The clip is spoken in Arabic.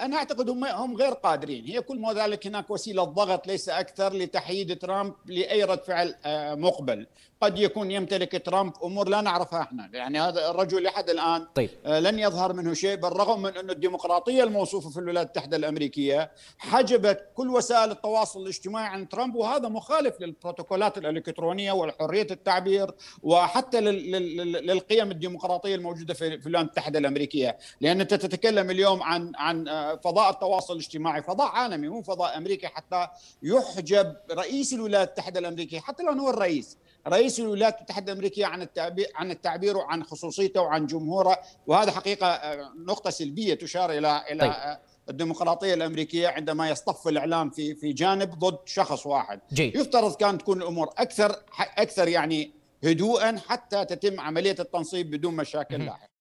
انا اعتقد هم هم غير قادرين هي كل ما ذلك هناك وسيله ضغط ليس اكثر لتحييد ترامب لاي رد فعل آه، مقبل قد يكون يمتلك ترامب امور لا نعرفها احنا يعني هذا الرجل لحد الان طيب. آه، لن يظهر منه شيء بالرغم من انه الديمقراطيه الموصوفه في الولايات المتحده الامريكيه حجبت كل وسائل التواصل الاجتماعي عن ترامب وهذا مخالف للبروتوكولات الالكترونيه وحريه التعبير وحتى للقيم الديمقراطيه الموجوده في الولايات المتحده الامريكيه لان انت تتكلم اليوم عن عن آه، فضاء التواصل الاجتماعي فضاء عالمي مو فضاء امريكي حتى يحجب رئيس الولايات المتحده الامريكيه حتى لو هو الرئيس رئيس الولايات المتحده الامريكيه عن التعبير عن التعبير وعن خصوصيته وعن جمهوره وهذا حقيقه آه، نقطه سلبيه تشار الى الى طيب. آه، الديمقراطيه الامريكيه عندما يصطف الاعلام في في جانب ضد شخص واحد جي. يفترض كان تكون الامور اكثر اكثر يعني هدوءا حتى تتم عمليه التنصيب بدون مشاكل لاحقه